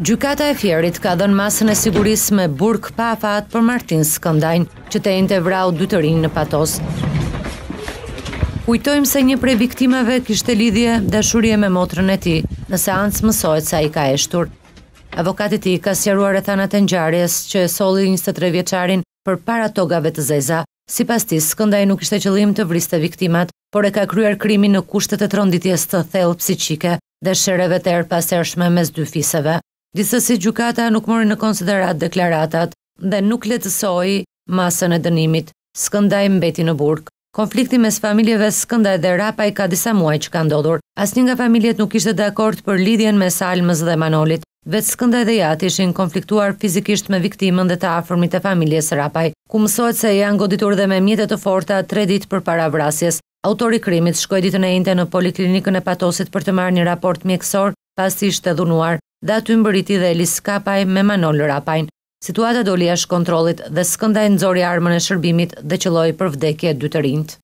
Gjykata e fjerit ka dhenë masën e siguris me burk pa afat për Martin Skëndajnë, që te jente vrau dytërin në patos. Kujtojmë se një prej viktimave kishte lidhje dashurje me motrën e ti, në seancë mësojt sa i ka eshtur. Avokatit i ka sjeruar e thanat e njëjarjes që e soli 23 vjeqarin për para togave të zeza, si pas tisë, skëndaj nuk ishte qëllim të vriste viktimat, por e ka kryar krimi në kushtet e tronditjes të thellë psichike dhe shereve të erë pas ershme mes dy fiseve disa si gjukata nuk mori në konsiderat deklaratat dhe nuk letësoj masën e dënimit. Skëndaj mbeti në burg. Konflikti mes familjeve Skëndaj dhe Rapaj ka disa muaj që ka ndodhur. Asnjë nga familjet nuk ishte dhe akord për lidhjen me Salmës dhe Manolit. Vetë Skëndaj dhe Jati ishin konfliktuar fizikisht me viktimën dhe të afërmit e familjes Rapaj, ku mësohet se janë goditur dhe me mjetet të forta tre ditë për para vrasjes. Autori krimit shkoj ditën e inte në poliklinikën e patosit për të marrë një raport mjekësor, pas ishte dhunuar dhe aty mbëriti dhe Elis Kapaj me Manol Rapajn. Situata doli ashtë kontrolit dhe skënda e nëzori armën e shërbimit dhe qëlloj për vdekje e të rinjtë.